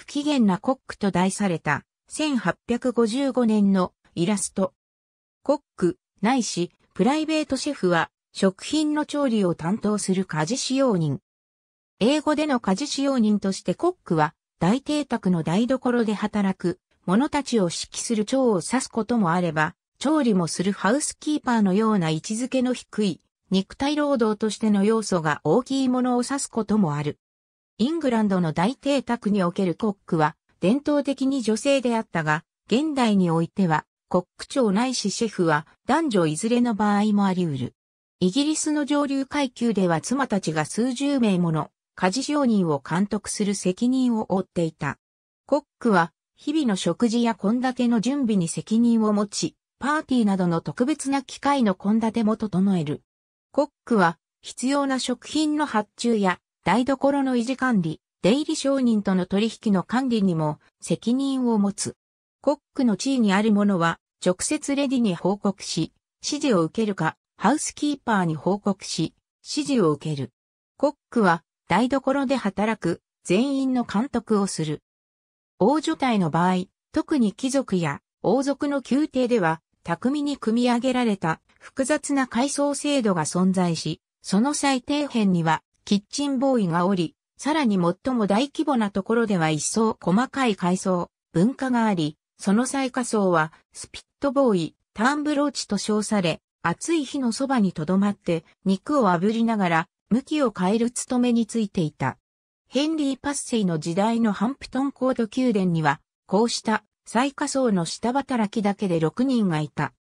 不機嫌なコックと題された1855年のイラスト。コック、ないし、プライベートシェフは食品の調理を担当する家事使用人。英語での家事使用人としてコックは大邸宅の台所で働く者たちを指揮する蝶を指すこともあれば、調理もするハウスキーパーのような位置づけの低い肉体労働としての要素が大きいものを指すこともある。イングランドの大邸宅におけるコックは、伝統的に女性であったが、現代においては、コック長ないしシェフは男女いずれの場合もあり得る。イギリスの上流階級では妻たちが数十名もの家事承認を監督する責任を負っていた。コックは日々の食事や献立の準備に責任を持ち、パーティーなどの特別な機会の献立も整える。コックは必要な食品の発注や台所の維持管理、出入り商人との取引の管理にも責任を持つ。コックの地位にある者は、直接レディに報告し、指示を受けるか、ハウスキーパーに報告し、指示を受ける。コックは、台所で働く、全員の監督をする。王女隊の場合、特に貴族や王族の宮廷では、巧みに組み上げられた複雑な階層制度が存在し、その最底辺にはキッチンボーイがおり、さらに最も大規模なところでは一層細かい階層、文化があり、その最下層は、スピットボーイ、ターンブローチと称され、暑い日のそばにとどまって、肉を炙りながら、向きを変える務めについていた。ヘンリー・パッセイの時代のハンプトンコート宮殿には、こうした最下層の下働きだけで6人がいた。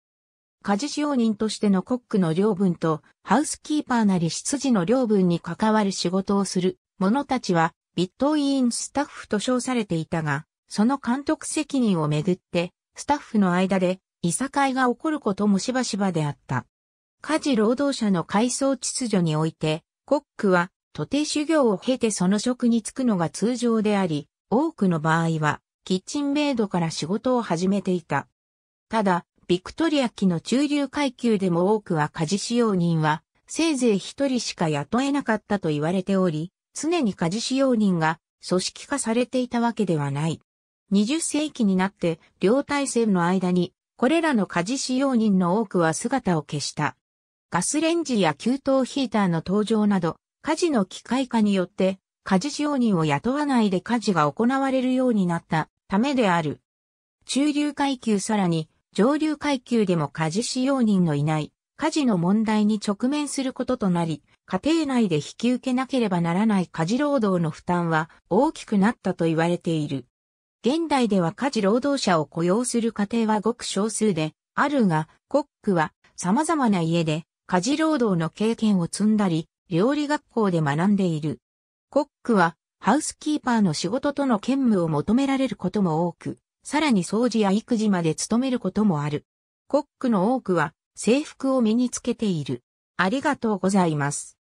家事使用人としてのコックの領分と、ハウスキーパーなり執事の領分に関わる仕事をする者たちは、ビット委員スタッフと称されていたが、その監督責任をめぐって、スタッフの間で、いさかいが起こることもしばしばであった。家事労働者の階層秩序において、コックは、徒弟修行を経てその職に就くのが通常であり、多くの場合は、キッチンメイドから仕事を始めていた。ただ、ビクトリア期の中流階級でも多くは家事使用人は、せいぜい一人しか雇えなかったと言われており、常に家事使用人が組織化されていたわけではない。20世紀になって両大戦の間に、これらの家事使用人の多くは姿を消した。ガスレンジや給湯ヒーターの登場など、家事の機械化によって、家事使用人を雇わないで家事が行われるようになったためである。中流階級さらに上流階級でも家事使用人のいない家事の問題に直面することとなり、家庭内で引き受けなければならない家事労働の負担は大きくなったと言われている。現代では家事労働者を雇用する家庭はごく少数で、あるが、コックは様々な家で家事労働の経験を積んだり、料理学校で学んでいる。コックはハウスキーパーの仕事との兼務を求められることも多く、さらに掃除や育児まで務めることもある。コックの多くは制服を身につけている。ありがとうございます。